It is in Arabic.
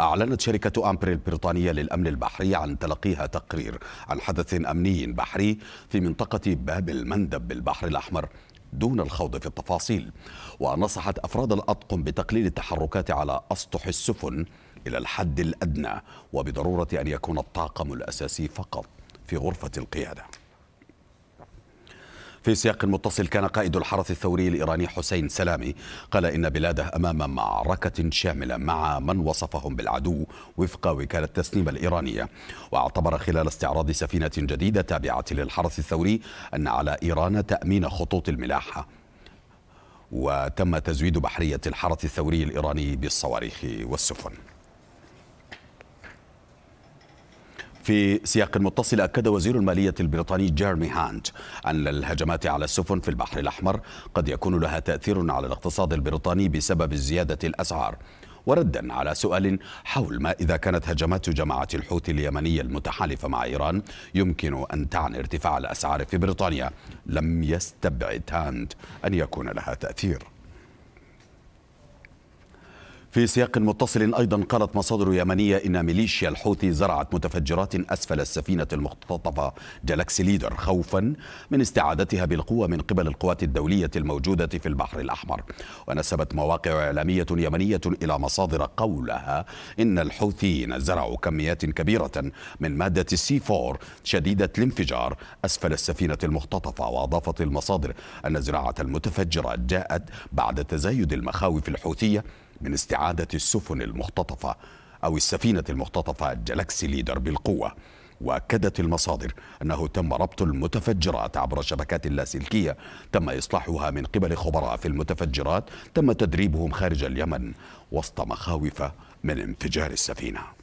أعلنت شركة أمبري البريطانية للأمن البحري عن تلقيها تقرير عن حدث أمني بحري في منطقة باب المندب بالبحر الأحمر دون الخوض في التفاصيل ونصحت أفراد الأطقم بتقليل التحركات على أسطح السفن إلى الحد الأدنى وبضرورة أن يكون الطاقم الأساسي فقط في غرفة القيادة في سياق متصل كان قائد الحرس الثوري الإيراني حسين سلامي قال إن بلاده أمام معركة شاملة مع من وصفهم بالعدو وفق وكالة تسنيم الإيرانية واعتبر خلال استعراض سفينة جديدة تابعة للحرس الثوري أن على إيران تأمين خطوط الملاحة وتم تزويد بحرية الحرس الثوري الإيراني بالصواريخ والسفن في سياق متصل أكد وزير المالية البريطاني جيرمي هانت أن الهجمات على السفن في البحر الأحمر قد يكون لها تأثير على الاقتصاد البريطاني بسبب زيادة الأسعار وردا على سؤال حول ما إذا كانت هجمات جماعة الحوثي اليمنية المتحالفة مع إيران يمكن أن تعني ارتفاع الأسعار في بريطانيا لم يستبعد هانت أن يكون لها تأثير في سياق متصل أيضا قالت مصادر يمنية إن ميليشيا الحوثي زرعت متفجرات أسفل السفينة المختطفة جالاكسي ليدر خوفا من استعادتها بالقوة من قبل القوات الدولية الموجودة في البحر الأحمر ونسبت مواقع إعلامية يمنية إلى مصادر قولها إن الحوثيين زرعوا كميات كبيرة من مادة السي 4 شديدة الانفجار أسفل السفينة المختطفة وأضافت المصادر أن زراعة المتفجرات جاءت بعد تزايد المخاوف الحوثية من استعادة السفن المختطفة أو السفينة المختطفة جلاكسي ليدر بالقوة واكدت المصادر انه تم ربط المتفجرات عبر شبكات لاسلكيه تم اصلاحها من قبل خبراء في المتفجرات تم تدريبهم خارج اليمن وسط مخاوف من انفجار السفينه